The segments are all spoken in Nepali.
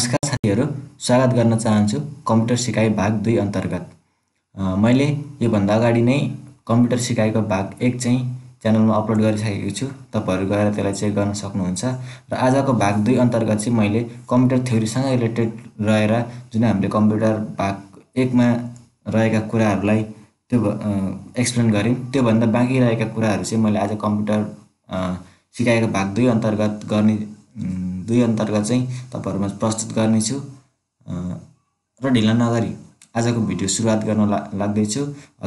नमस्कार साथीहरू स्वागत गर्न चाहन्छु कम्प्युटर सिकाइ भाग दुई अन्तर्गत मैले योभन्दा अगाडि नै कम्प्युटर सिकाइको भाग एक चाहिँ च्यानलमा अपलोड गरिसकेको छु तपाईँहरू गएर त्यसलाई चेक गर्न सक्नुहुन्छ र आजको भाग दुई अन्तर्गत चाहिँ मैले कम्प्युटर थ्योरीसँग रिलेटेड रहेर जुन हामीले कम्प्युटर भाग एकमा रहेका कुराहरूलाई त्यो एक्सप्लेन गऱ्यौँ त्योभन्दा बाँकी रहेका कुराहरू चाहिँ मैले आज कम्प्युटर सिकाएको भाग दुई अन्तर्गत गर्ने दुई अन्तर्गत चाहिँ तपाईँहरूमा प्रस्तुत गर्नेछु र ढिला नगरी आजको भिडियो सुरुवात गर्न ला लाग्दैछु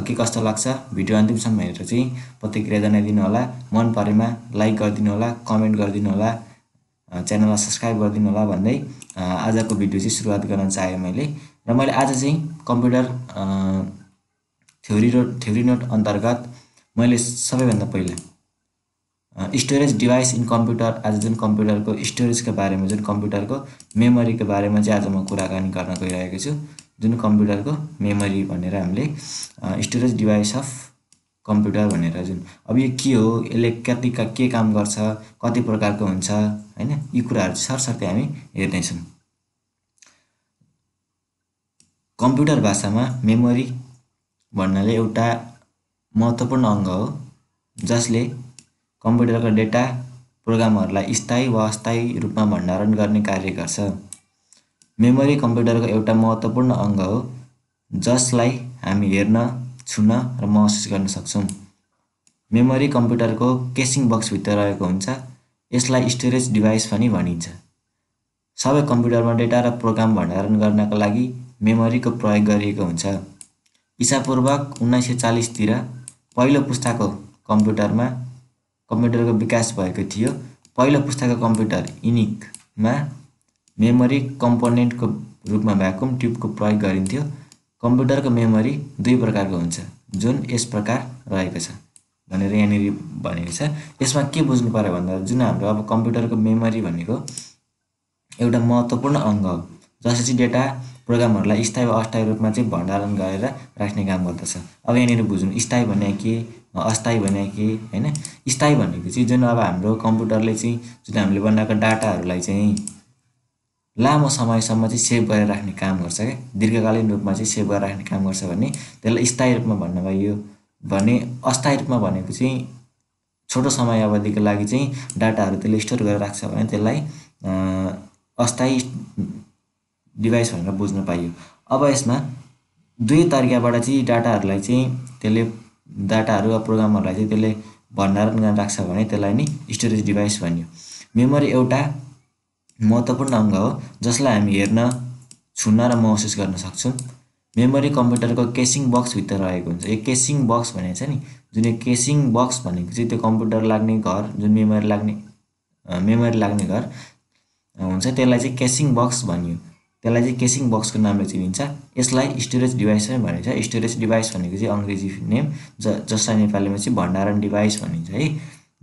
के कस्तो लाग्छ भिडियो अन्तिमसम्म हेरेर चाहिँ प्रतिक्रिया जनाइदिनु होला मन परेमा लाइक गरिदिनु होला कमेन्ट गरिदिनु होला च्यानललाई सब्सक्राइब गरिदिनु होला भन्दै आजको भिडियो चाहिँ सुरुवात गर्न चाहेँ मैले र मैले आज चाहिँ computer theory road theory note अन्तर्गत मैले सबैभन्दा पहिला स्टोरेज डिभाइस इन कम्प्युटर आज जुन कम्प्युटरको स्टोरेजको बारेमा जुन कम्प्युटरको मेमोरीको बारेमा चाहिँ आज म कुराकानी गर्न गइरहेको छु जुन कम्प्युटरको मेमोरी भनेर हामीले स्टोरेज डिभाइस अफ कम्प्युटर भनेर जुन अब यो के हो यसले कति के काम गर्छ कति प्रकारको हुन्छ होइन यी कुराहरू चाहिँ सरसर्ती हामी हेर्नेछौँ कम्प्युटर भाषामा मेमोरी भन्नाले एउटा महत्त्वपूर्ण अङ्ग हो जसले कम्प्युटरको डेटा प्रोग्रामहरूलाई स्थायी वा अस्थायी रूपमा भण्डारण गर्ने कार्य गर्छ मेमोरी कम्प्युटरको एउटा महत्त्वपूर्ण अङ्ग हो जसलाई हामी हेर्न छुन र महसुस गर्न सक्छौँ मेमोरी कम्प्युटरको केसिङ बक्सभित्र रहेको हुन्छ यसलाई स्टोरेज डिभाइस पनि भनिन्छ सबै कम्प्युटरमा डेटा र प्रोग्राम भण्डारण गर्नका लागि मेमोरीको प्रयोग गरिएको हुन्छ ईसापूर्वक उन्नाइस सय चालिसतिर पहिलो पुस्ताको कम्प्युटरमा कम्प्युटरको विकास भएको थियो पहिलो पुस्ताको कम्प्युटर इनिकमा मेमोरी कम्पोनेन्टको रूपमा भ्याकुम ट्युबको प्रयोग गरिन्थ्यो कम्प्युटरको मेमोरी दुई प्रकारको हुन्छ जुन यस प्रकार रहेको छ भनेर यहाँनिर भनेको छ यसमा के बुझ्नु पऱ्यो भन्दा जुन हाम्रो अब कम्प्युटरको मेमोरी भनेको एउटा महत्त्वपूर्ण अङ्ग हो जसले चाहिँ डेटा प्रोग्रामहरूलाई स्थायी वा अस्थायी रूपमा चाहिँ भण्डारण गरेर राख्ने काम गर्दछ अब यहाँनिर बुझ्नु स्थायी भने के अस्थायी भने के होइन स्थायी भनेको चाहिँ जुन अब हाम्रो कम्प्युटरले चाहिँ जुन हामीले बनाएको डाटाहरूलाई चाहिँ लामो समयसम्म चाहिँ सेभ गरेर राख्ने काम गर्छ क्या दीर्घकालीन रूपमा चाहिँ सेभ गरेर राख्ने काम गर्छ भने त्यसलाई स्थायी रूपमा भन्नुभयो भने अस्थायी रूपमा भनेको चाहिँ छोटो समय अवधिको लागि चाहिँ डाटाहरू त्यसले स्टोर गरेर राख्छ भने त्यसलाई अस्थायी डिभाइस भनेर बुझ्न पाइयो अब यसमा दुई तरिकाबाट चाहिँ डाटाहरूलाई चाहिँ त्यसले डाटाहरू वा प्रोग्रामहरूलाई चाहिँ त्यसले भण्डारण गरेर राख्छ भने त्यसलाई नि स्टोरेज डिभाइस भनियो मेमोरी एउटा महत्त्वपूर्ण अङ्ग हो जसलाई हामी हेर्न छुन र महसुस गर्न सक्छौँ मेमोरी कम्प्युटरको केसिङ बक्सभित्र रहेको हुन्छ यो केसिङ बक्स भनेको छ नि जुन यो केसिङ बक्स भनेको चाहिँ त्यो कम्प्युटर लाग्ने घर जुन मेमोरी लाग्ने मेमोरी लाग्ने घर हुन्छ त्यसलाई चाहिँ केसिङ बक्स भनियो त्यसलाई चाहिँ केसिङ बक्सको नामले चिनिन्छ यसलाई स्टोरेज डिभाइस पनि भनिन्छ स्टोरेज डिभाइस भनेको चाहिँ अङ्ग्रेजी नेम ज जसलाई नेपालीमा चाहिँ भण्डारण डिभाइस भनिन्छ है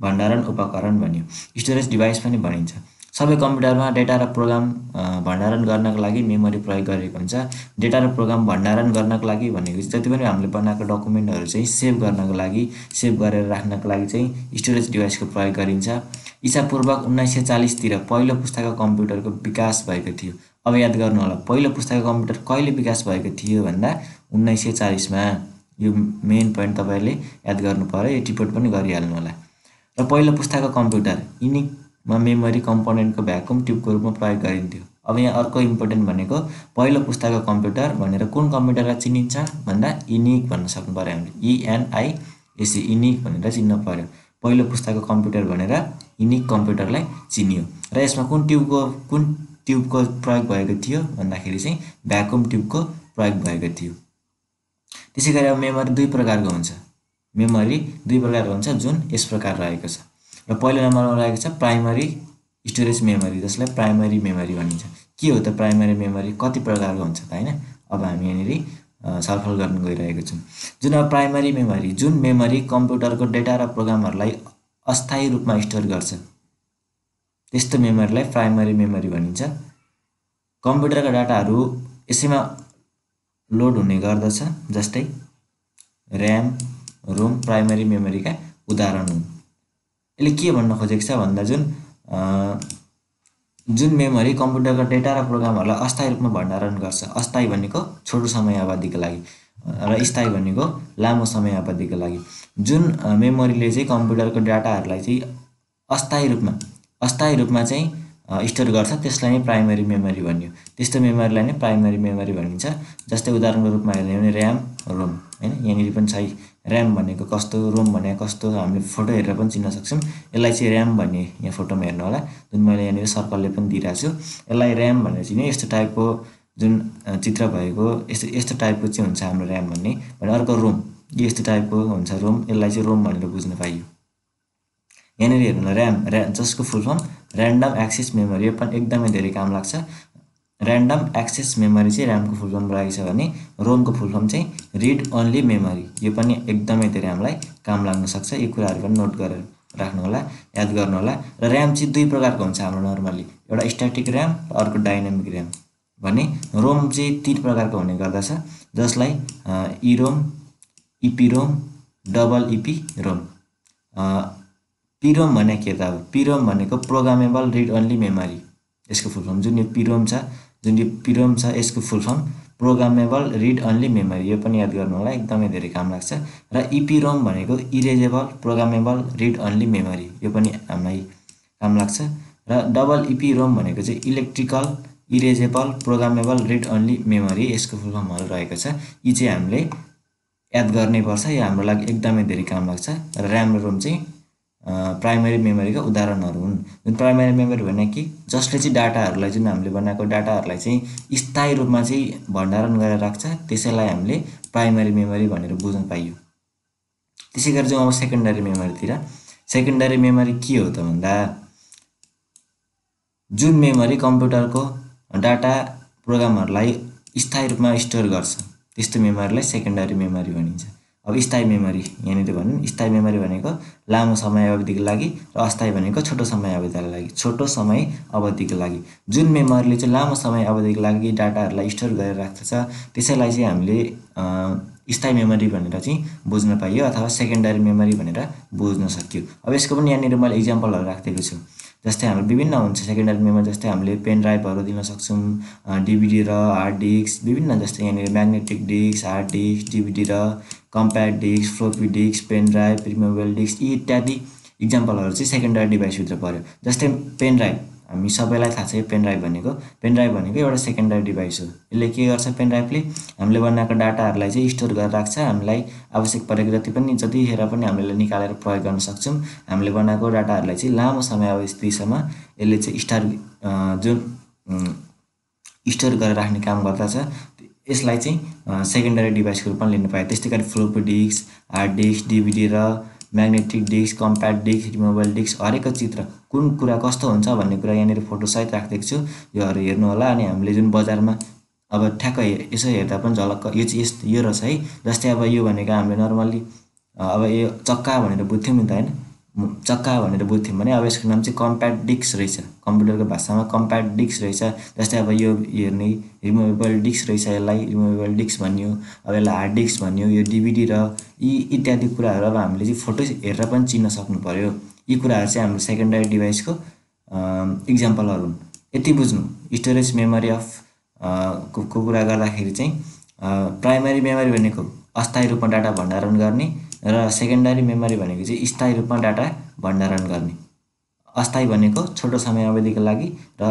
भण्डारण उपकरण भनियो स्टोरेज डिभाइस पनि भनिन्छ सबै कम्प्युटरमा डेटा र प्रोग्राम भण्डारण गर्नको लागि मेमोरी प्रयोग गरिएको हुन्छ डेटा र प्रोग्राम भण्डारण गर्नको लागि भनेको चाहिँ जति पनि हामीले बनाएको डकुमेन्टहरू चाहिँ सेभ गर्नको लागि सेभ गरेर राख्नको लागि चाहिँ स्टोरेज डिभाइसको प्रयोग गरिन्छ इसापूर्वक उन्नाइस सय चालिसतिर पहिलो पुस्ताको कम्प्युटरको विकास भएको थियो अब याद गर्नु होला पहिलो पुस्ताको कम्प्युटर कहिले विकास भएको थियो भन्दा उन्नाइस सय चालिसमा यो मेन पोइन्ट तपाईँले याद गर्नु पऱ्यो यो टिपोट पनि गरिहाल्नु होला र पहिलो पुस्ताको कम्प्युटर यिनीमा मेमोरी कम्पोनेन्टको भ्याकुम ट्युबको रूपमा प्रयोग गरिन्थ्यो अब यहाँ अर्को इम्पोर्टेन्ट भनेको पहिलो पुस्ताको कम्प्युटर भनेर कुन कम्प्युटरलाई चिनिन्छ भन्दा इनिक भन्न सक्नु पऱ्यो हामीले इएनआइएससी e e, इनिक भनेर चिन्न पऱ्यो पहिलो पुस्ताको कम्प्युटर भनेर इनिक कम्प्युटरलाई चिनियो र यसमा कुन ट्युबको कुन ट्युबको प्रयोग भएको थियो भन्दाखेरि चाहिँ भ्याकुम ट्युबको प्रयोग भएको थियो त्यसै गरी अब मेमोरी दुई प्रकारको हुन्छ मेमोरी दुई प्रकारको हुन्छ जुन यस प्रकार रहेको छ र पहिलो नम्बरमा रहेको छ प्राइमरी स्टोरेज मेमोरी जसलाई प्राइमरी मेमोरी भनिन्छ के हो त प्राइमरी मेमोरी कति प्रकारको हुन्छ त होइन अब हामी यहाँनिर छलफल गर्न गइरहेको छौँ जुन अब प्राइमरी मेमोरी जुन मेमोरी कम्प्युटरको डेटा र प्रोग्रामहरूलाई अस्थायी रूपमा स्टोर गर्छ त्यस्तो मेमोरीलाई प्राइमरी मेमोरी भनिन्छ कम्प्युटरका डाटाहरू यसैमा लोड हुने गर्दछ जस्तै ऱ्याम रोम प्राइमरी मेमोरीका उदाहरण हुन् यसले के भन्न खोजेको छ भन्दा जुन जुन मेमोरी कम्प्युटरको डेटा र प्रोग्रामहरूलाई अस्थायी रूपमा भण्डारण गर्छ अस्थायी भनेको छोटो समय अवधिको लागि र स्थायी भनेको लामो समय अवधिको लागि जुन मेमोरीले चाहिँ कम्प्युटरको डाटाहरूलाई चाहिँ अस्थायी रूपमा अस्थायी रूपमा चाहिँ स्टोर गर्छ त्यसलाई नै प्राइमेरी मेमोरी भनियो त्यस्तो मेमोरीलाई नै प्राइमेरी मेमोरी भनिन्छ जस्तै उदाहरणको रूपमा हेर्ने भने ऱ्याम रोम होइन यहाँनिर पनि छ ऱ्याम भनेको कस्तो रोम भनेको कस्तो हामीले फोटो हेरेर पनि चिन्न सक्छौँ यसलाई चाहिँ ऱ्याम भन्ने यहाँ फोटोमा हेर्नु होला जुन मैले यहाँनिर सर्कलले पनि दिइरहेको छु यसलाई ऱ्याम भनेर चिन्यो यस्तो टाइपको जुन चित्र भएको यस्तो यस्तो टाइपको चाहिँ हुन्छ हाम्रो ऱ्याम भन्ने भने अर्को रोम यस्तो टाइपको हुन्छ रोम यसलाई चाहिँ रोम भनेर बुझ्न पाइयो यहाँनिर हेर्नु ऱ्याम ऱ्या जसको full form random access memory यो पनि एकदमै धेरै काम लाग्छ ऱ्यान्डम एक्सेस मेमोरी चाहिँ ऱ्यामको फुल फर्म रहेको छ भने रोमको फुल फर्म चाहिँ रिड ओन्ली मेमोरी यो पनि एकदमै धेरै हामीलाई काम लाग्न सक्छ यो कुराहरू पनि नोट गरेर राख्नु होला याद गर्नु होला र ऱ्याम चाहिँ दुई प्रकारको हुन्छ हाम्रो नर्मल्ली एउटा स्ट्याटिक ऱ्याम र अर्को डाइनामिक ऱ्याम भने रोम चाहिँ तिन प्रकारको हुने गर्दछ जसलाई EROM EPROM double EP ROM PROM भने के त अब पिरोम भनेको प्रोग्रामेबल रिड अन्ली मेमोरी यसको फुल फर्म जुन यो पिरोम छ जुन यो पिरोम छ यसको full form programmable read only memory यो पनि याद गर्नु होला एकदमै धेरै काम लाग्छ र इपिरोम भनेको erasable programmable read only memory यो पनि हामीलाई काम लाग्छ र डबल इपिरोम e भनेको चाहिँ electrical erasable programmable read only memory यसको फुल फर्महरू रहेको छ यी चाहिँ हामीले याद गर्नै पर्छ यो हाम्रो लागि एकदमै धेरै काम लाग्छ र ऱ्याम रोम चाहिँ प्राइमेरी मेमोरीका उदाहरणहरू हुन् जुन प्राइमेरी मेमोरी भने कि जसले चाहिँ डाटाहरूलाई जुन हामीले बनाएको डाटाहरूलाई चाहिँ स्थायी रूपमा चाहिँ भण्डारण गरेर राख्छ त्यसैलाई हामीले प्राइमेरी मेमोरी भनेर बुझ्न पाइयो त्यसै गरी जाउँ अब सेकेन्डरी मेमोरीतिर सेकेन्डरी मेमोरी के हो त भन्दा जुन मेमोरी कम्प्युटरको डाटा प्रोग्रामहरूलाई स्थायी रूपमा स्टोर गर्छ त्यस्तो मेमोरीलाई सेकेन्डरी मेमोरी भनिन्छ अब स्थायी मेमोरी यहाँनिर भनौँ स्थायी मेमोरी भनेको लामो समय अवधिको लागि र अस्थायी भनेको छोटो समय अवधिको लागि छोटो समय अवधिको लागि जुन मेमोरीले चाहिँ लामो समय अवधिको लागि डाटाहरूलाई स्टोर गरेर राख्दछ त्यसैलाई चाहिँ हामीले स्थायी मेमोरी भनेर चाहिँ बुझ्न पाइयो अथवा सेकेन्डरी मेमोरी भनेर बुझ्न सकियो अब यसको पनि यहाँनिर मैले इक्जाम्पलहरू राखिदिएको छु जस्तै हाम्रो विभिन्न हुन्छ सेकेन्डरी मेमोरी जस्तै हामीले पेन ड्राइभहरू दिन सक्छौँ डिभिडी र हार्ड डिस्क विभिन्न जस्तै यहाँनिर magnetic disk hard disk DVD र compact disk floppy disk pen drive removable disk यी इत्यादि इक्जाम्पलहरू चाहिँ सेकेन्डरी डिभाइसभित्र पऱ्यो जस्तै पेन ड्राइभ हामी सबैलाई थाहा छ पेन ड्राइभ भनेको पेन ड्राइभ भनेको एउटा सेकेन्डरी डिभाइस हो यसले के गर्छ पेन ड्राइभले हामीले बनाएको डाटाहरूलाई चाहिँ स्टोर गरेर राख्छ हामीलाई आवश्यक परेको जति पनि जतिखेर पनि हामीले निकालेर प्रयोग गर्न सक्छौँ हामीले बनाएको डाटाहरूलाई चाहिँ लामो समय अवस्थिसम्म यसले चाहिँ स्टार जुन स्टोर गरेर राख्ने काम गर्दछ यसलाई चाहिँ सेकेन्डरी डिभाइसको रूपमा लिनु पायो त्यस्तै गरी floppy disk hard disk DVD र magnetic disk compact disk removable disk हरेक चित्र कुन कुरा कस्तो हुन्छ भन्ने कुरा यहाँनिर फोटोसहित राखिदिएको छु योहरू होला अनि हामीले जुन बजारमा अब ठ्याक्क यसो हेर्दा पनि झलक्क यो चाहिँ यस्तो यो रहेछ है जस्तै अब यो भनेको हामीले नर्मल्ली अब यो चक्का भनेर बुझ्थ्यौँ नि त होइन चक्का भनेर बुझ्थ्यौँ भने अब यसको नाम चाहिँ कम्प्याक्ट डिक्स रहेछ कम्प्युटरको भाषामा कम्प्याक्ट डिक्स रहेछ जस्तै अब यो हेर्ने रिमुभेबल डिक्स रहेछ यसलाई रिमुभेबल डिक्स भन्यो अब यसलाई हार्ड डिस्क भन्यो यो डिभिडी र यी इत्यादि कुराहरू अब हामीले चाहिँ फोटो हेरेर पनि चिन्न सक्नु पऱ्यो यी कुराहरू चाहिँ हाम्रो सेकेन्डरी डिभाइसको इक्जाम्पलहरू हुन् यति बुझ्नु स्टोरेज मेमोरी अफ को कुरा गर्दाखेरि चाहिँ प्राइमेरी मेमोरी भनेको अस्थायी रूपमा डाटा भण्डारण गर्ने र सेकेन्डरी मेमोरी भनेको चाहिँ स्थायी रूपमा डाटा भण्डारण गर्ने अस्थायी भनेको छोटो समय अवधिको लागि र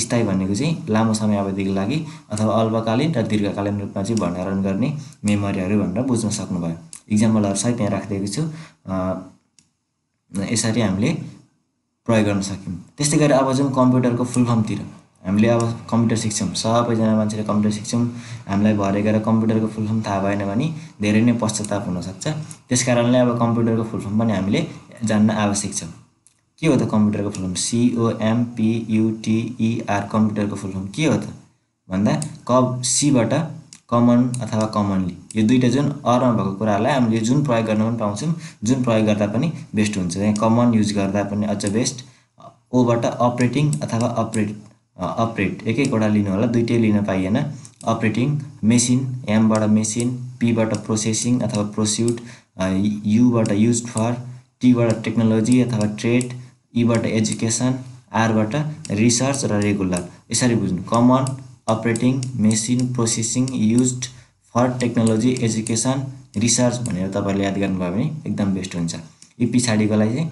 स्थायी भनेको चाहिँ लामो समय अवधिको लागि अथवा अल्पकालीन र दीर्घकालीन रूपमा चाहिँ भण्डारण गर्ने मेमोरीहरू भनेर बुझ्न सक्नुभयो इक्जाम्पलहरू सायद यहाँ राखिदिएको छु यसरी हामीले प्रयोग गर्न सक्यौँ त्यस्तै गरी अब जुन कम्प्युटरको फुल फर्मतिर हामीले अब कम्प्युटर सिक्छौँ सबैजना मान्छेले कम्प्युटर सिक्छौँ हामीलाई भरे गएर कम्प्युटरको फुल फर्म थाहा भएन भने धेरै नै पश्चाताप हुनसक्छ त्यस कारणले अब कम्प्युटरको फुल फर्म पनि हामीले जान्न आवश्यक छ के हो त कम्प्युटरको फुल फर्म सिओएमपियुटिईआर e कम्प्युटरको फुल फर्म के हो त भन्दा क सीबाट कमन अथवा कमनली यो दुइटा जुन अरमा भएको कुराहरूलाई हामीले जुन प्रयोग गर्न पनि पाउँछौँ जुन प्रयोग गर्दा पनि बेस्ट हुन्छ कमन युज गर्दा पनि अझ बेस्ट ओबाट अपरेटिङ अथवा अपरेट अपरेट एक एकवटा लिनु होला दुइटै लिन पाइएन अपरेटिङ मेसिन एमबाट मेसिन पीबाट प्रोसेसिङ अथवा प्रोस्युट युबाट युज फर टीबाट टेक्नोलोजी अथवा ट्रेड ईबाट एजुकेसन आरबाट रिसर्च र रेगुलर यसरी बुझ्नु common operating machine processing use for technology education research भनेर तपाईँले याद गर्नुभयो भने एकदम बेस्ट हुन्छ यी पछाडिको चाहिँ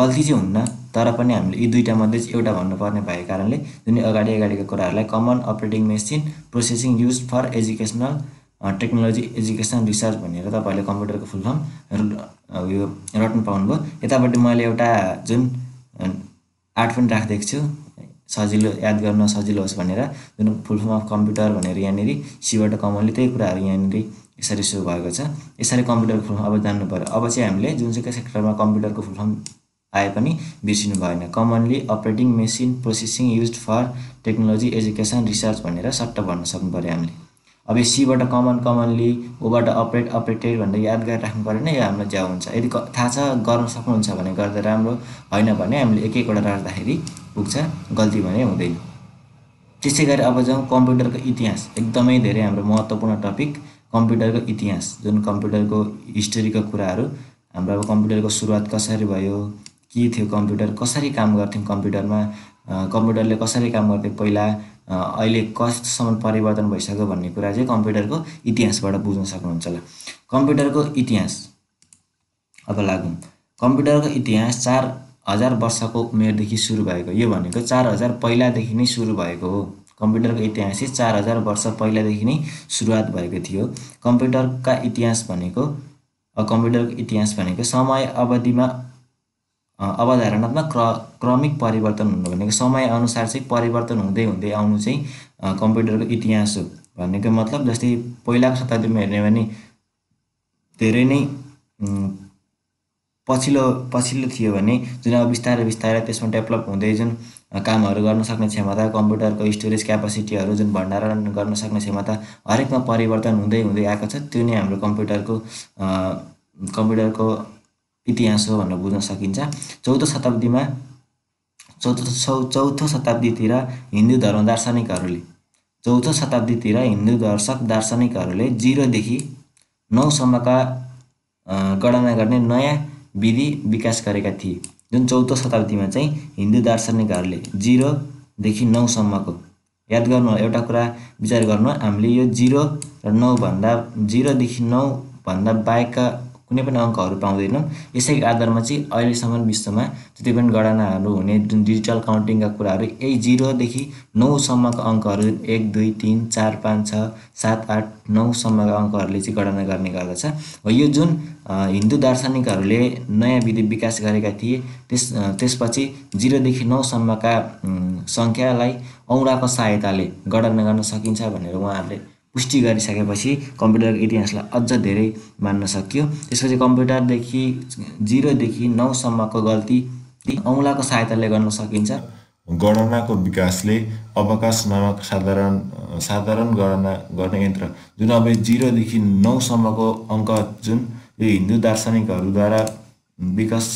गल्ती चाहिँ हुन्न तर पनि हामीले यी दुईवटा मध्ये चाहिँ एउटा भन्नुपर्ने भएको कारणले जुन अगाडि अगाडिको कुराहरूलाई common operating machine processing use for educational technology educational research भनेर तपाईँहरूले कम्प्युटरको फुल फर्म यो रट्नु पाउनुभयो यतापट्टि मैले एउटा जुन आर्ट पनि राखिदिएको छु सजिलो याद गर्न सजिलो होस् भनेर जुन फुल फर्म अफ कम्प्युटर भनेर यहाँनिर सीबाट कमनली त्यही कुराहरू यहाँनिर यसरी सुरु भएको छ यसरी कम्प्युटरको फुल फर्म अब जान्नु पऱ्यो अब चाहिँ हामीले जुन चाहिँ सेक्टरमा कम्प्युटरको फुल फर्म आए पनि बिर्सिनु भएन commonly operating machine processing use for technology education research भनेर सट्ट भन्न सक्नु पऱ्यो हामीले अब यो सीबाट कमन कमनली ओबाट अपरेट अपरेटेड भनेर याद गरेर राख्नु पऱ्यो भने यो हाम्रो ज्या हुन्छ यदि थाहा छ गर्न सक्नुहुन्छ भने गर्दा राम्रो होइन भने हामीले एक एकवटा राख्दाखेरि पुग्छ गल्ती भने हुँदैन त्यसै गरी अब जाउँ कम्प्युटरको इतिहास एकदमै धेरै हाम्रो महत्त्वपूर्ण टपिक कम्प्युटरको इतिहास जुन कम्प्युटरको हिस्ट्रीको कुराहरू हाम्रो अब कम्प्युटरको सुरुवात कसरी भयो के थियो कम्प्युटर कसरी काम गर्थ्यौँ कम्प्युटरमा कम्प्युटरले कसरी काम गर्थ्यो पहिला अहिले कसम्म परिवर्तन भइसक्यो भन्ने कुरा चाहिँ कम्प्युटरको इतिहासबाट बुझ्न सक्नुहुन्छ होला कम्प्युटरको इतिहास अब लागौँ कम्प्युटरको इतिहास चार हजार वर्षको उमेरदेखि सुरु भएको यो भनेको चार हजार पहिलादेखि नै सुरु भएको हो कम्प्युटरको इतिहास चाहिँ चार हजार वर्ष पहिलादेखि नै सुरुवात भएको थियो कम्प्युटरका इतिहास भनेको कम्प्युटरको इतिहास भनेको समय अवधिमा अवधारणात्मक क्र क्रमिक परिवर्तन हुनु भनेको समयअनुसार चाहिँ परिवर्तन हुँदै हुँदै आउनु चाहिँ कम्प्युटरको इतिहास हो भनेको मतलब जस्तै पहिलाको शताब्दीमा हेर्ने भने धेरै नै पछिल्लो पछिल्लो थियो भने जुन अब बिस्तारै बिस्तारै त्यसमा डेभलप हुँदै जुन कामहरू गर्न सक्ने क्षमता कम्प्युटरको स्टोरेज क्यापासिटीहरू जुन भण्डारण गर्न सक्ने क्षमता हरेकमा परिवर्तन हुँदै हुँदै आएको छ त्यो नै हाम्रो कम्प्युटरको कम्प्युटरको इतिहास हो भनेर बुझ्न सकिन्छ चौथो शताब्दीमा चौथो चौ चौथो शताब्दीतिर हिन्दू धर्म दार्शनिकहरूले चौथो शताब्दीतिर हिन्दू दर्शक दार्शनिकहरूले जिरोदेखि नौसम्मका गणना गर्ने नयाँ विधि विकास गरेका थिए जुन चौथो शताब्दीमा चाहिँ हिन्दू दार्शनिकहरूले जिरोदेखि नौसम्मको याद गर्नु एउटा कुरा विचार गर्नु हामीले यो जिरो र नौभन्दा जिरोदेखि नौभन्दा बाहेकका कुनै पनि अङ्कहरू पाउँदैनौँ यसै आधारमा चाहिँ अहिलेसम्म विश्वमा जति पनि गणनाहरू हुने जुन डिजिटल काउन्टिङका कुराहरू यही जिरोदेखि नौसम्मका अङ्कहरू एक दुई तिन चार पाँच छ सात आठ नौसम्मका अङ्कहरूले चाहिँ गणना गर्ने गर्दछ हो यो जुन हिन्दू दार्शनिकहरूले नयाँ विधि विकास गरेका थिए त्यस त्यसपछि जिरोदेखि नौसम्मका सङ्ख्यालाई औँलाको सहायताले गणना गर्न सकिन्छ भनेर उहाँहरूले पुष्टि गरिसकेपछि कम्प्युटरको इतिहासलाई अझ धेरै मान्न सकियो त्यसपछि कम्प्युटरदेखि जिरोदेखि नौसम्मको गल्ती औँलाको सहायताले गर्न सकिन्छ गणनाको विकासले अवकाश नामक साधारण साधारण गणना गर्ने यन्त्र जुन अब जिरोदेखि नौसम्मको अङ्क जुन यो हिन्दू दार्शनिकहरूद्वारा विकास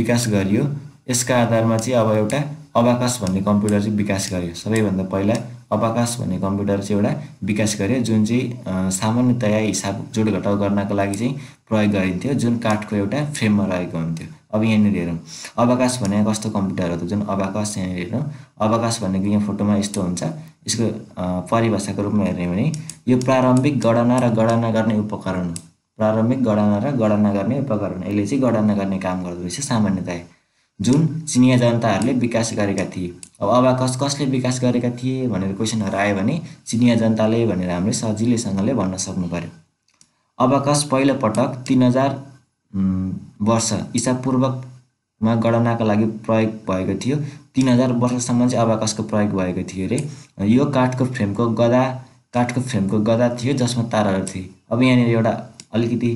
विकास गरियो यसका आधारमा चाहिँ अब एउटा अबाकास भन्ने कम्प्युटर चाहिँ विकास गर्यो सबैभन्दा पहिला अवकाश भन्ने कम्प्युटर चाहिँ एउटा विकास गर्यो जुन चाहिँ सामान्यतया हिसाब जोड घटाउ गर्नको लागि चाहिँ प्रयोग गरिन्थ्यो जुन काठको एउटा फ्रेममा रहेको हुन्थ्यो अब यहाँनिर हेरौँ अवकाश भने कस्तो कम्प्युटर हो त जुन अवकाश यहाँनिर हेरौँ अवकाश भनेको यहाँ फोटोमा यस्तो हुन्छ यसको परिभाषाको रूपमा हेर्ने भने यो प्रारम्भिक गणना र गणना गर्ने उपकरण प्रारम्भिक गणना र गणना गर्ने उपकरण यसले चाहिँ गणना गर्ने काम गर्दो रहेछ सामान्यतया जुन चिनिया जनताहरूले विकास गरेका थिए अब अब कस कसले विकास गरेका थिए भनेर क्वेसनहरू आयो भने चिनिया जनताले भनेर हामीले सजिलैसँगले भन्न सक्नु पऱ्यो कस पहिलोपटक तिन हजार वर्ष इसापूर्वकमा गणनाका लागि प्रयोग भएको थियो तिन हजार वर्षसम्म चाहिँ अबाकसको प्रयोग भएको थियो अरे यो काठको फ्रेमको गदा काठको फ्रेमको गदा थियो जसमा ताराहरू थिए अब यहाँनिर एउटा अलिकति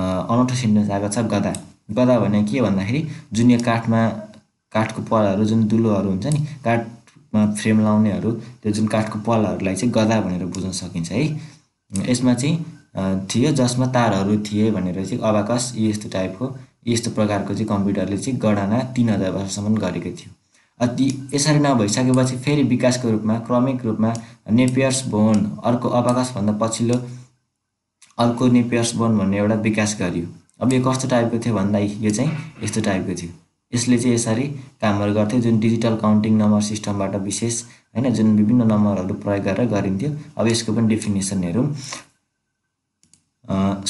अनौठो सिन्डेन्स आएको छ गदा गदा भने के भन्दाखेरि जुन यो काठमा काठको पलहरू जुन दुलोहरू हुन्छ नि काठमा फ्रेम लाउनेहरू त्यो जुन काठको पलहरूलाई चाहिँ गदा भनेर बुझ्न सकिन्छ है यसमा चाहिँ थियो जसमा तारहरू थिए भनेर चाहिँ अबाकस यस्तो टाइपको यस्तो प्रकारको चाहिँ कम्प्युटरले चाहिँ गणना तिन हजार वर्षसम्म गरेको थियो अति यसरी नभइसकेपछि फेरि विकासको रूपमा क्रमिक रूपमा नेपियर्स बोन अर्को अबाकसभन्दा पछिल्लो अर्को नेपियर्स बोन भन्ने एउटा विकास गरियो अब यो कस्तो टाइपको थियो भन्दाखेरि यो चाहिँ यस्तो टाइपको थियो यसले चाहिँ यसरी कामहरू गर्थ्यो जुन डिजिटल काउन्टिङ नम्बर सिस्टमबाट विशेष होइन जुन विभिन्न नम्बरहरू प्रयोग गरेर गरिन्थ्यो अब यसको पनि डेफिनेसन हेरौँ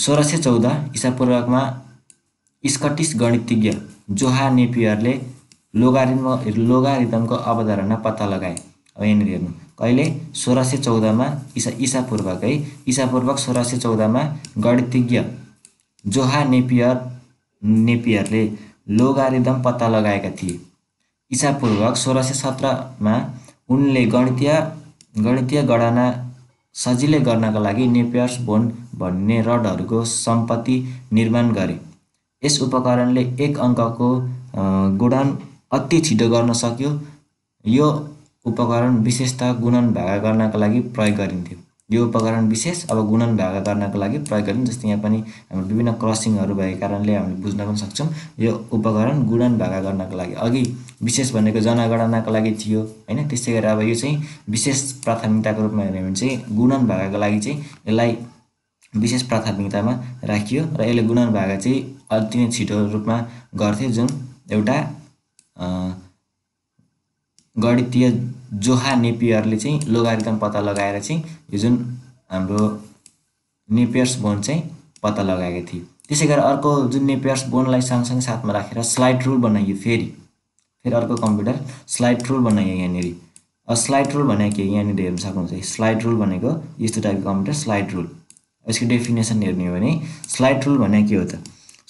सोह्र सय चौध इसापूर्वकमा स्कटिस गणितज्ञ जोहा नेपियरले लोगारिथम लोगारिदमको अवधारणा पत्ता लगाए अब यहाँनिर हेर्नु कहिले सोह्र सय चौधमा इसा इसापूर्वक है इसापूर्वक सोह्र सय चौधमा गणितज्ञ जोहा नेपियर नेपियरले लोगारिदम पत्ता लगाएका थिए इसापूर्वक सोह्र सय सत्रमा उनले गणितीय गणितीय गणना सजिलै गर्नका लागि नेपियर्स बोन भन्ने रडहरूको सम्पत्ति निर्माण गरे यस उपकरणले एक अङ्कको गुणन अति छिटो गर्न सक्यो यो उपकरण विशेषतः गुणन भाग गर्नका लागि प्रयोग गरिन्थ्यो यो उपकरण विशेष अब गुणन भागा गर्नको लागि प्रयोग गरिन्छ जस्तै यहाँ पनि हाम्रो विभिन्न क्रसिङहरू भएको कारणले हामीले बुझ्न पनि सक्छौँ यो उपकरण गुणन भागा गर्नको लागि अघि विशेष भनेको जनगणनाको लागि थियो होइन त्यसै गरेर अब यो चाहिँ विशेष प्राथमिकताको रूपमा हेऱ्यो भने चाहिँ गुणन भागाको लागि चाहिँ यसलाई विशेष प्राथमिकतामा राखियो र यसले गुणन भागा चाहिँ अति नै छिटो रूपमा गर्थ्यो जुन एउटा गणितीय जोहा नेपियरले चाहिँ लोगारिदम पत्ता लगाएर चाहिँ यो जुन हाम्रो नेपियर्स बोन चाहिँ पत्ता लगाएको थियो त्यसै गरेर अर्को जुन नेपियर्स बोनलाई सँगसँगै साथमा राखेर स्लाइड रुल बनाइयो फेरि फेरि अर्को कम्प्युटर स्लाइड रुल बनाइयो यहाँनिर स्लाइड रुल भनेको के यहाँनिर हेर्न सक्नुहुन्छ स्लाइड रुल भनेको यस्तो टाइपको कम्प्युटर स्लाइड रुल यसको डेफिनेसन हेर्ने हो भने स्लाइड रुल भनेको के हो त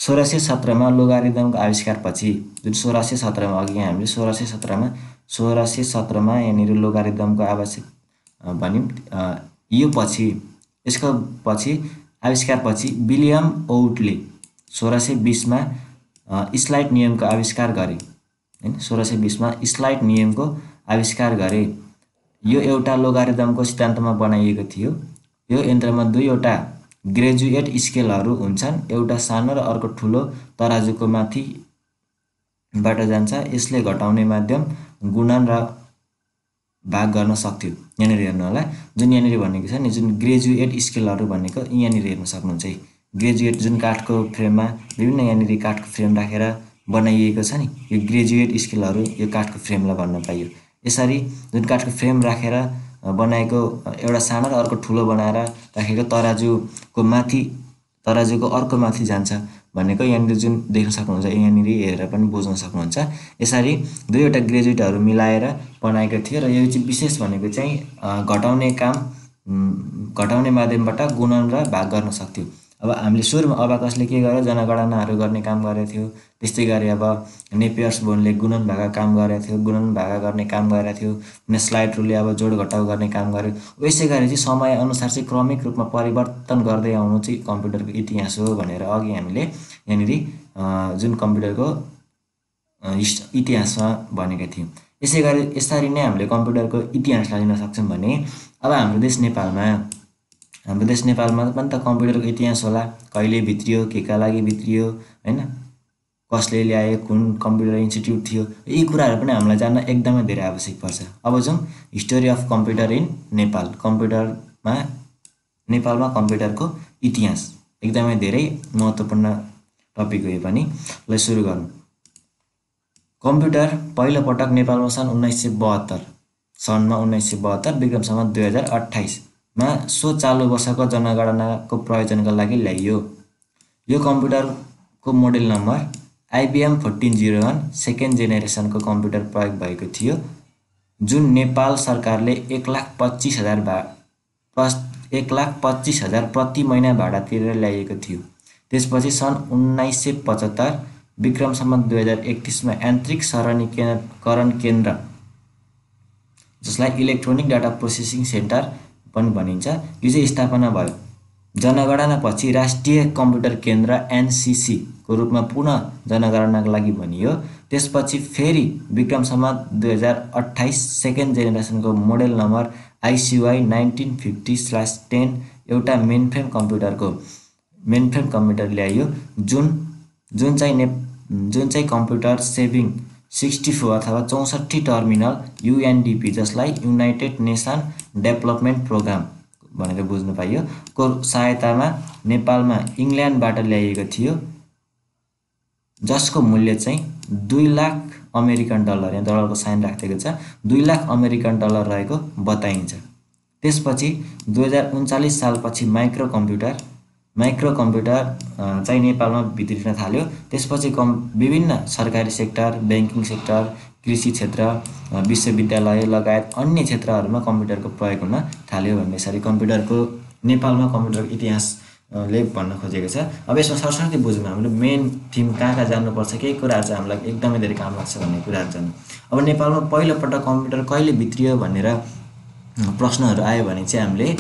सोह्र सय सत्रमा लोगारिदमको पछि जुन सोह्र सय सत्रमा अघि हामीले सोह्र सय सत्रमा सोह्र सय सत्रमा यहाँनिर लोगारिदमको आवश्यक भन्यौँ यो पछि यसको पछि आविष्कार पछि विलियम ओउटले सोह्र सय बिसमा स्लाइट नियमको आविष्कार गरे होइन सोह्र सय बिसमा स्लाइट नियमको आविष्कार गरे यो एउटा लोगारिदमको सिद्धान्तमा बनाइएको थियो यो यन्त्रमा दुईवटा ग्रेजुएट स्केलहरू हुन्छन् एउटा सानो र अर्को ठुलो तराजुको माथिबाट जान्छ यसले घटाउने माध्यम गुणन र भाग गर्न सक्थ्यो यहाँनिर हेर्नु होला जुन यहाँनिर भनेको छ नि जुन ग्रेजुएट स्केलहरू भनेको यहाँनिर हेर्न सक्नुहुन्छ है ग्रेजुएट जुन काठको फ्रेममा विभिन्न यहाँनिर काठको फ्रेम राखेर बनाइएको छ नि यो ग्रेजुएट स्केलहरू यो काठको फ्रेमलाई भन्न पाइयो यसरी जुन काठको फ्रेम राखेर बनाएको एउटा सानो र अर्को ठुलो बनाएर राखेको तराजुको माथि तराजुको अर्को माथि जान्छ भनेको यहाँनिर जुन देख्न सक्नुहुन्छ यहाँनिर हेरेर पनि बुझ्न सक्नुहुन्छ यसरी दुईवटा ग्रेजुएटहरू मिलाएर बनाएको थियो र यो चाहिँ विशेष भनेको चाहिँ घटाउने काम घटाउने माध्यमबाट गुणन र भाग गर्न सक्थ्यो अब हामीले सुरुमा अबाकसले के गर्यो जनगणनाहरू गर्ने काम गरेको थियो त्यस्तै गरी अब नेपियर्स बोनले गुणन भागा काम गरेको थियो गुणन भागा गर्ने काम गरेको थियो स्लाइड रुलले अब जोड घटाउ गर्ने काम गर्यो यसै गरी चाहिँ समयअनुसार चाहिँ क्रमिक रूपमा परिवर्तन गर्दै आउनु चाहिँ कम्प्युटरको इतिहास हो भनेर अघि हामीले यहाँनिर जुन कम्प्युटरको इतिहासमा भनेका थियौँ यसै गरी यसरी नै हामीले कम्प्युटरको इतिहासलाई लिन सक्छौँ भने अब हाम्रो देश नेपालमा हाम्रो देश नेपालमा पनि त कम्प्युटरको इतिहास होला कहिले भित्रियो के का लागि भित्रियो होइन कसले ल्याए कुन कम्प्युटर इन्स्टिट्युट थियो यी कुराहरू पनि हामीलाई जान्न एकदमै धेरै आवश्यक पर्छ अब जाउँ history of computer in Nepal कम्प्युटरमा नेपालमा कम्प्युटरको इतिहास एकदमै धेरै महत्त्वपूर्ण टपिक हो यो पनि ल सुरु गरौँ कम्प्युटर पहिलोपटक नेपालमा सन् उन्नाइस सय बहत्तर सनमा उन्नाइस सय बहत्तर विक्रमसम्म दुई हजार अठाइस मा सो चालु वर्षको जनगणनाको प्रयोजनका लागि ल्याइयो यो कम्प्युटरको model number IBM fourteen zero one second जेनेरेसनको कम्प्युटर प्रयोग भएको थियो जुन नेपाल सरकारले एक लाख पच्चिस हजार भा एक लाख पच्चिस हजार प्रति महिना भाडा तिरेर ल्याइएको थियो त्यसपछि सन् उन्नाइस सय पचहत्तर विक्रमसम्म दुई हजार एकतिसमा यान्त्रिक सरणीकरण केन्द्र जसलाई इलेक्ट्रोनिक डाटा प्रोसेसिङ सेन्टर पनि भनिन्छ यो चाहिँ स्थापना भयो जनगणनापछि राष्ट्रिय कम्प्युटर केन्द्र एनसिसीको रूपमा पुनः जनगणनाको लागि भनियो त्यसपछि फेरि विक्रम सम्म दुई हजार अठाइस सेकेन्ड जेनेरेसनको model number ICY nineteen fifty slash ten एउटा मेनफ्रेम कम्प्युटरको मेनफ्रेम कम्प्युटर ल्यायो जुन जुन चाहिँ ने जुन चाहिँ कम्प्युटर सेभिङ सिक्सटी फोर अथवा चौसठी टर्मिनल युएनडिपी जसलाई युनाइटेड नेसन डेभलपमेन्ट प्रोग्राम भनेर बुझ्नु पाइयो को सहायतामा नेपालमा इङ्ल्यान्डबाट ल्याइएको थियो जसको मूल्य चाहिँ दुई लाख अमेरिकन डलर यहाँ डलरको साइन राखिदिएको छ दुई लाख अमेरिकन डलर रहेको बताइन्छ त्यसपछि दुई हजार उन्चालिस सालपछि माइक्रो कम्प्युटर माइक्रो कम्प्युटर चाहिँ नेपालमा भित्रिन थाल्यो त्यसपछि कम् विभिन्न सरकारी सेक्टर ब्याङ्किङ सेक्टर कृषि क्षेत्र विश्वविद्यालय लगायत अन्य क्षेत्रहरूमा कम्प्युटरको प्रयोग हुन थाल्यो भन्ने यसरी कम्प्युटरको नेपालमा कम्प्युटरको इतिहासले भन्न खोजेको छ अब यसमा सरस्वती बुझ्नु हाम्रो मेन थिम कहाँ कहाँ जानुपर्छ केही कुराहरू चाहिँ हामीलाई एकदमै धेरै काम लाग्छ भन्ने कुराहरू जान्नु अब नेपालमा पहिलोपटक कम्प्युटर कहिले भित्रियो भनेर प्रश्नहरू आयो भने चाहिँ हामीले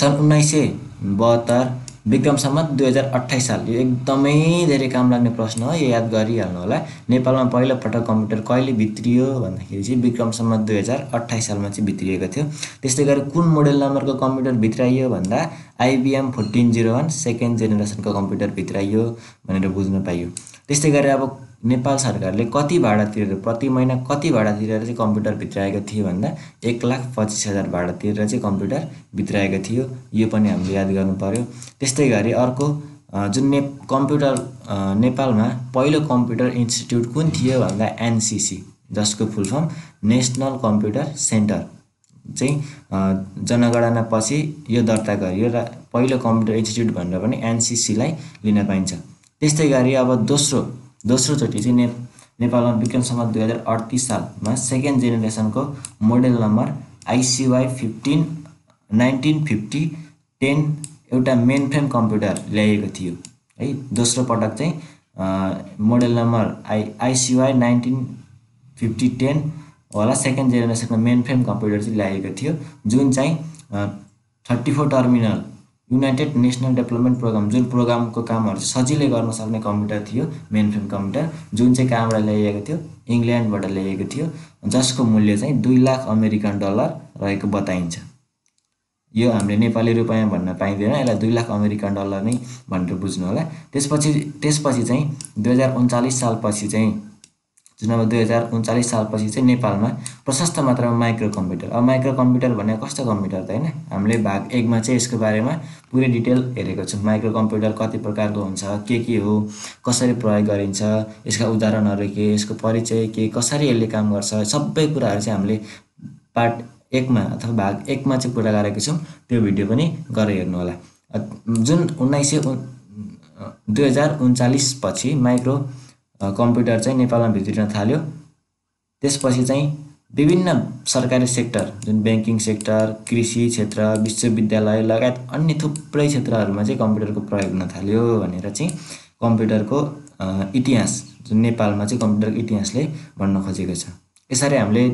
सन् उन्नाइस सय बहत्तर विक्रम सम्मत दुई हजार अठाइस साल यो एकदमै धेरै काम लाग्ने प्रश्न हो यो याद गरिहाल्नु होला नेपालमा पहिलोपटक कम्प्युटर कहिले भित्रियो भन्दाखेरि चाहिँ विक्रम सम्मत दुई हजार अठाइस सालमा चाहिँ भित्रिएको थियो त्यस्तै गरी कुन मोडेल नम्बरको कम्प्युटर भित्राइयो भन्दा IBM fourteen zero one second जेनेरेसनको कम्प्युटर भित्राइयो भनेर बुझ्न पाइयो त्यस्तै गरी अब नेपाल सरकारले कति भाडा तिरेर प्रति महिना कति भाडा तिरेर चाहिँ कम्प्युटर भित्राएको थियो भन्दा एक लाख पच्चिस हजार भाडा तिरेर चाहिँ कम्प्युटर भित्राएको थियो यो पनि हामीले याद गर्नु पऱ्यो त्यस्तै गरी अर्को जुन ने कम्प्युटर नेपालमा पहिलो कम्प्युटर इन्स्टिट्युट कुन थियो भन्दा एनसिसी जसको full form national computer centre चाहिँ जनगणना पछि यो दर्ता गरियो र पहिलो कम्प्युटर इन्स्टिट्युट भनेर पनि एनसिसीलाई लिन पाइन्छ त्यस्तै गरी अब दोस्रो दोस्रोचोटि चाहिँ ने नेपालमा विक्रम सम्म दुई हजार अडतिस सालमा सेकेन्ड जेनेरेसनको model number ICY fifteen nineteen fifty ten एउटा मेन फ्रेम कम्प्युटर ल्याइएको थियो है दोस्रो पटक चाहिँ model number I ICY nineteen fifty ten होला सेकेन्ड जेनेरेसनको मेन फ्रेम कम्प्युटर चाहिँ ल्याएको थियो जुन चाहिँ thirty four terminal United national development programme जुन प्रोग्रामको कामहरू चाहिँ सजिलै गर्न सक्ने कम्प्युटर थियो मेन फ्रेम कम्प्युटर जुन चाहिँ कहाँबाट ल्याइएको थियो इङ्ल्यान्डबाट ल्याइएको थियो जसको मूल्य चाहिँ दुई लाख अमेरिकन डलर रहेको बताइन्छ यो हामीले नेपाली रुपियाँ भन्न पाइँदैन यसलाई दुई लाख अमेरिकन डलर नै भनेर बुझ्नु होला त्यसपछि त्यसपछि चाहिँ दुई हजार उन्चालिस सालपछि चाहिँ जुन अब दुई हजार उन्चालिस सालपछि चाहिँ नेपालमा प्रशस्त मात्रामा माइक्रो कम्प्युटर अब माइक्रो कम्प्युटर भनेको कस्तो कम्प्युटर त होइन हामीले भाग एकमा चाहिँ यसको बारेमा पुरै डिटेल हेरेको छौँ माइक्रो कम्प्युटर कति प्रकारको हुन्छ के के हो कसरी प्रयोग गरिन्छ यसका उदाहरणहरू के यसको परिचय के कसरी यसले काम गर्छ सबै कुराहरू चाहिँ हामीले पार्ट एकमा अथवा भाग एकमा चाहिँ कुरा गरेको छौँ त्यो भिडियो पनि गरेर होला जुन उन्नाइस सय दुई हजार उन्चालिसपछि माइक्रो कम्प्युटर चाहिँ नेपालमा भित्रिन थाल्यो त्यसपछि चाहिँ विभिन्न सरकारी सेक्टर जुन ब्याङ्किङ सेक्टर कृषि क्षेत्र विश्वविद्यालय लगायत अन्य थुप्रै क्षेत्रहरूमा चाहिँ कम्प्युटरको प्रयोग हुन थाल्यो भनेर चाहिँ कम्प्युटरको इतिहास जुन नेपालमा चाहिँ कम्प्युटरको इतिहासले भन्न खोजेको छ यसरी हामीले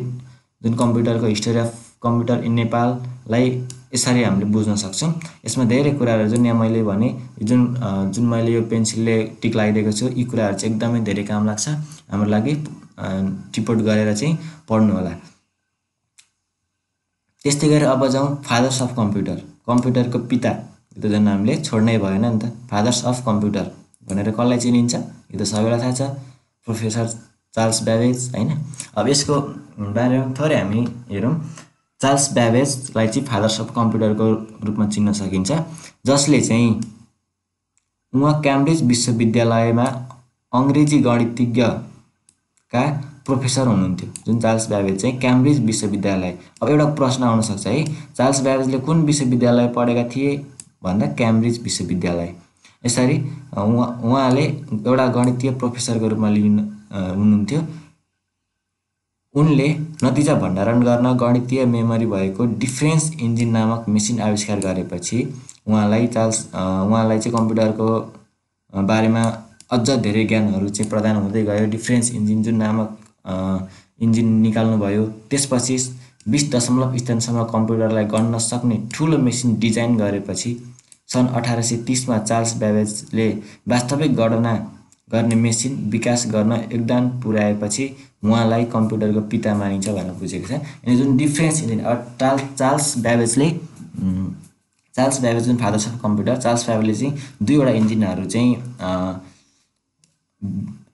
जुन कम्प्युटरको हिस्ट्री अफ कम्प्युटर इन नेपाललाई यसरी हामीले बुझ्न सक्छौँ यसमा धेरै कुराहरू जुन यहाँ मैले भने जुन जुन मैले यो पेन्सिलले टिक लगाइदिएको छु यी कुराहरू चाहिँ एकदमै धेरै काम लाग्छ हाम्रो लागि टिपोट गरेर चाहिँ पढ्नु होला त्यस्तै गरेर अब जाउँ फादर्स अफ कम्प्युटर कम्प्युटरको पिता यो त झन् हामीले छोड्नै भएन नि त फादर्स अफ कम्प्युटर भनेर कसलाई चिनिन्छ यो त सबैलाई थाहा छ प्रोफेसर चार्ल्स ब्याबेज होइन अब यसको बारेमा थोरै हामी हेरौँ चार्ल्स ब्याबेजलाई चाहिँ फादर्स अफ कम्प्युटरको रूपमा चिन्न सकिन्छ जसले चाहिँ उहाँ क्याम्ब्रिज विश्वविद्यालयमा अङ्ग्रेजी गणितज्ञका प्रोफेसर हुनुहुन्थ्यो जुन चार्ल्स ब्याबेज चाहिँ क्याम्ब्रिज विश्वविद्यालय अब एउटा प्रश्न आउनसक्छ है चार्ल्स ब्याबेजले कुन विश्वविद्यालय पढेका थिए भन्दा क्याम्ब्रिज विश्वविद्यालय यसरी उहाँ उहाँले एउटा गणितीय प्रोफेसरको रूपमा लिनु हुनुहुन्थ्यो उनले नतिजा भण्डारण गर्न गणितीय मेमोरी भएको डिफ्रेन्स इन्जिन नामक मेसिन आविष्कार गरेपछि उहाँलाई चार्ल्स उहाँलाई चाहिँ कम्प्युटरको बारेमा अझ धेरै ज्ञानहरू चाहिँ प्रदान हुँदै गयो डिफ्रेन्स इन्जिन जुन नामक इन्जिन निकाल्नुभयो त्यसपछि बिस दशमलव स्थानसम्म कम्प्युटरलाई गर्न सक्ने ठुलो मेसिन डिजाइन गरेपछि सन् अठार सय तिसमा चार्ल्स ब्याबेजले वास्तविक गणना गर्ने मेसिन विकास गर्न योगदान पुर्याएपछि उहाँलाई कम्प्युटरको पिता मानिन्छ भनेर बुझेको छ अनि जुन डिफ्रेन्स इन्जिन टाल चार्ल्स ब्याबेजले चार्ल्स ब्याबेज जुन फादर्स अफ कम्प्युटर चार्ल्स ब्याबेजले चाहिँ दुईवटा इन्जिनहरू चाहिँ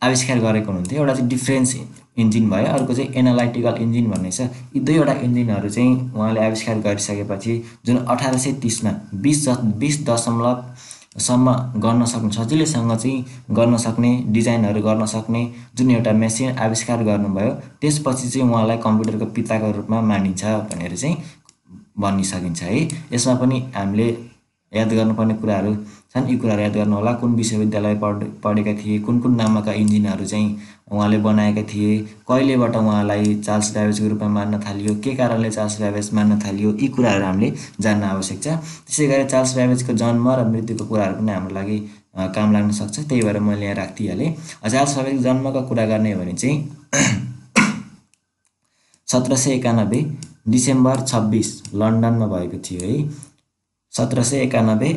आविष्कार गरेको हुनुहुन्थ्यो एउटा चाहिँ डिफ्रेन्स इन्जिन भयो अर्को चाहिँ एनालाइटिकल इन्जिन भन्ने छ यी दुईवटा इन्जिनहरू चाहिँ उहाँले आविष्कार गरिसकेपछि जुन अठार सय तिसमा बिस बिस दशमलव सम्म गर्न सक्नु सजिलैसँग चाहिँ गर्न सक्ने डिजाइनहरू गर्न सक्ने जुन एउटा मेसिन आविष्कार गर्नुभयो त्यसपछि चाहिँ उहाँलाई कम्प्युटरको पिताको रूपमा मानिन्छ भनेर चाहिँ भनिसकिन्छ है यसमा पनि हामीले याद गर्नुपर्ने कुराहरू छन् यी कुराहरू याद होला कुन विश्वविद्यालय पढ पढेका थिए कुन कुन नामका इन्जिनहरू चाहिँ उहाँले बनाएका थिए कहिलेबाट उहाँलाई चार्ल्स ड्राइभेसको रूपमा मान्न थालियो के कारणले चार्ल्स ड्राइभेस मान्न थालियो यी कुराहरू हामीले जान्न आवश्यक छ त्यसै गरी चार्ल्स ड्राइभेसको जन्म र मृत्युको कुराहरू पनि हाम्रो लागि काम लाग्न सक्छ त्यही भएर मैले यहाँ राखिदिइहालेँ चार्ल्स ड्राइभेसको जन्मको कुरा गर्ने हो भने चाहिँ सत्र सय एकानब्बे डिसेम्बर छब्बिस लन्डनमा भएको थियो है सत्र सय एकानब्बे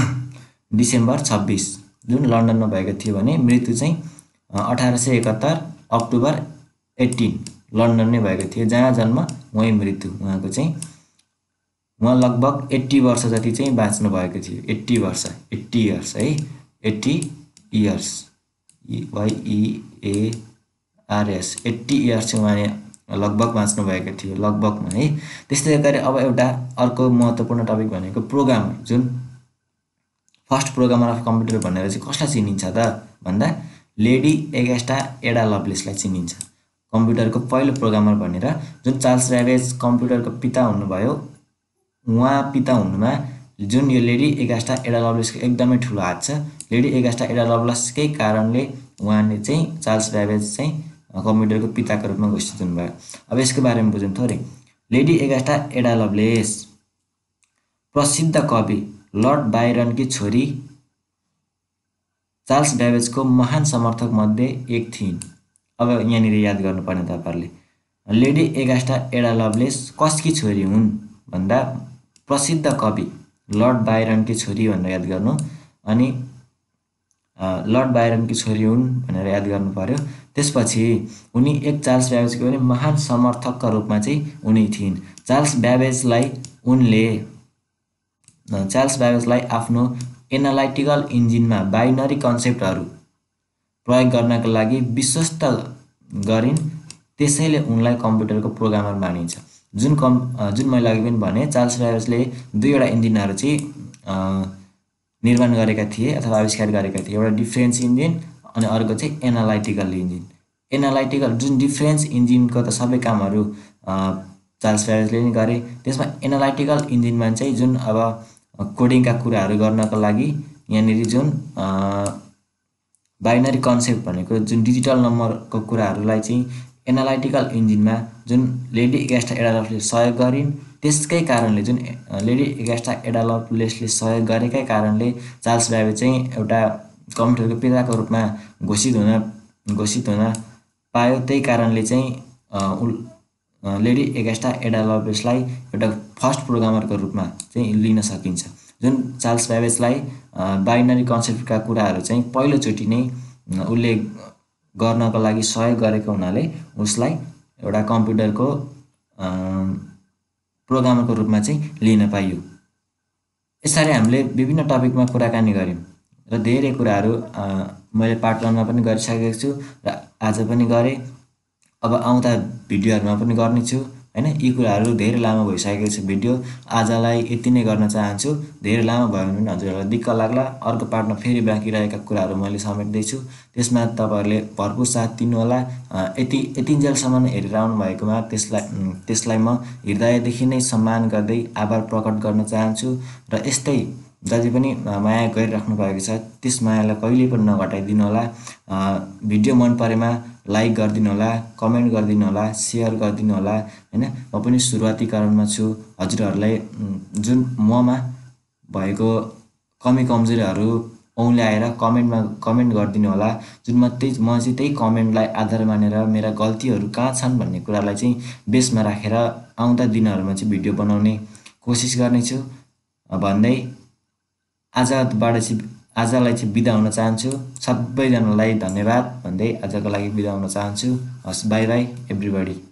डिसेम्बर छब्बिस जुन लन्डनमा भएको थियो भने मृत्यु चाहिँ अठार सय एकहत्तर अक्टोबर एट्टिन लन्डन नै भएको थियो जहाँ जन्म उहीँ मृत्यु उहाँको चाहिँ उहाँ लगभग एट्टी वर्ष जति चाहिँ बाँच्नु भएको थियो एट्टी वर्ष एट्टी इयर्स है eighty years YEARS eighty years चाहिँ उहाँले लगभग बाँच्नुभएको थियो लगभगमा है त्यस्तै गरी अब एउटा अर्को महत्त्वपूर्ण टपिक भनेको प्रोग्राम जुन फर्स्ट प्रोग्रामर अफ कम्प्युटर भनेर चाहिँ कसलाई चिनिन्छ त भन्दा लेडी एगेस्टा एडा लभलेसलाई चिनिन्छ कम्प्युटरको पहिलो प्रोग्रामर भनेर जुन चार्ल्स ऱ्याभेज कम्प्युटरको पिता हुनुभयो उहाँ पिता हुनुमा जुन यो लेडी एगास्टा एडा लभलेसको एकदमै ठुलो हात छ लेडी एगास्टा एडा लभलेसकै कारणले उहाँले चाहिँ चार्ल्स रेभेज चाहिँ कम्प्युटरको पिताको रूपमा घोषित हुनुभयो अब यसको बारेमा बुझौँ थोरै लेडी एगास्टा एडा लभलेस प्रसिद्ध कवि लर्ड बाइरनकी छोरी चार्ल्स ब्याबेजको महान मध्ये एक थिइन् अब यहाँनिर याद गर्नुपर्ने तपाईँहरूले लेडी एगास्टा एडा लभलेस कसकी छोरी हुन् भन्दा प्रसिद्ध कवि लर्ड बाइरनकी छोरी भनेर याद गर्नु अनि लर्ड बायरनकी छोरी हुन् भनेर याद गर्नु पर्यो त्यसपछि उनी एक चार्ल्स ब्याबेजको पनि महान समर्थकका रूपमा चाहिँ उनी थिइन् चार्ल्स ब्याबेजलाई उनले चार्ल्स ब्याबेजलाई आफ्नो एनालाइटिकल इन्जिनमा बाइनरी कन्सेप्टहरू प्रयोग गर्नको लागि विश्वस्त गरिन् त्यसैले उनलाई कम्प्युटरको प्रोग्रामर मानिन्छ जुन कम् जुन मैले अघि पनि भने चार्ल्स ब्याबेजले दुईवटा इन्जिनहरू चाहिँ निर्माण गरेका थिए अथवा आविष्कार गरेका थिए एउटा डिफ्रेन्स इन्जिन अनि अर्को चाहिँ एनालाइटिकल इन्जिन एनालाइटिकल जुन डिफ्रेन्स इन्जिनको त सबै कामहरू चार्ल्स फ्यारेजले नै गरे त्यसमा एनालाइटिकल इन्जिनमा चाहिँ जुन अब कोडिङका कुराहरू गर्नको लागि यहाँनिर जुन बाइनरी कन्सेप्ट भनेको जुन डिजिटल नम्बरको कुराहरूलाई चाहिँ एनालाइटिकल इन्जिनमा जुन लेडी एस्टा एडालफले सहयोग गरिन् त्यसकै कारणले जुन लेडी एगास्टा एडालप्लेसले सहयोग गरेकै कारणले चार्ल्स ब्याबे चाहिँ एउटा कम्प्युटरको पिताको रूपमा घोषित हुन घोषित हुन पायो त्यही कारणले चाहिँ लेडी एगास्टा एडालप्लेसलाई एउटा फर्स्ट प्रोग्रामरको रूपमा चाहिँ लिन सकिन्छ जुन चार्ल्स ब्याबेजलाई बाइनरी कन्सेप्टका कुराहरू चाहिँ पहिलोचोटि नै उसले गर्नको लागि सहयोग गरेको हुनाले उसलाई एउटा कम्प्युटरको प्रोग्रामरको रूपमा चाहिँ लिन पाइयो यसरी हामीले विभिन्न टपिकमा कुराकानी गऱ्यौँ र धेरै कुराहरू मैले पार्ट वानमा पनि गरिसकेको छु र आज पनि गरेँ अब आउँदा भिडियोहरूमा पनि गर्नेछु होइन यी कुराहरू धेरै लामो भइसकेको छ भिडियो आजलाई यति नै गर्न चाहन्छु धेरै लामो भयो भने हजुरहरूलाई दिक्क लाग्ला अर्को पार्टमा फेरि बाँकी रहेका कुराहरू मैले समेट्दैछु त्यसमा तपाईँहरूले भरपूर साथ दिनुहोला यति यतिन्जेलसम्म हेरेर भएकोमा त्यसलाई त्यसलाई म हृदयदेखि नै सम्मान गर्दै आभार प्रकट गर्न चाहन्छु र यस्तै जति पनि माया गरिराख्नु भएको छ त्यस मायालाई कहिले पनि नघटाइदिनु होला भिडियो मन परेमा लाइक गरिदिनु होला कमेन्ट गरिदिनु होला सेयर गरिदिनु होला होइन म पनि सुरुवातीकरणमा छु हजुरहरूलाई जुन ममा भएको कमी कमजोरीहरू औँले आएर कमेन्टमा कमेन्ट गरिदिनु होला जुन म त्यही म चाहिँ त्यही कमेन्टलाई आधार मानेर मेरा गल्तीहरू कहाँ छन् भन्ने कुरालाई चाहिँ बेसमा राखेर आउँदा दिनहरूमा चाहिँ भिडियो बनाउने कोसिस गर्नेछु भन्दै आजबाट चाहिँ आजलाई चाहिँ बिदा हुन चाहन्छु सबैजनालाई धन्यवाद भन्दै आजको लागि बिदा हुन चाहन्छु हस् बाई बाई एभ्रिबडी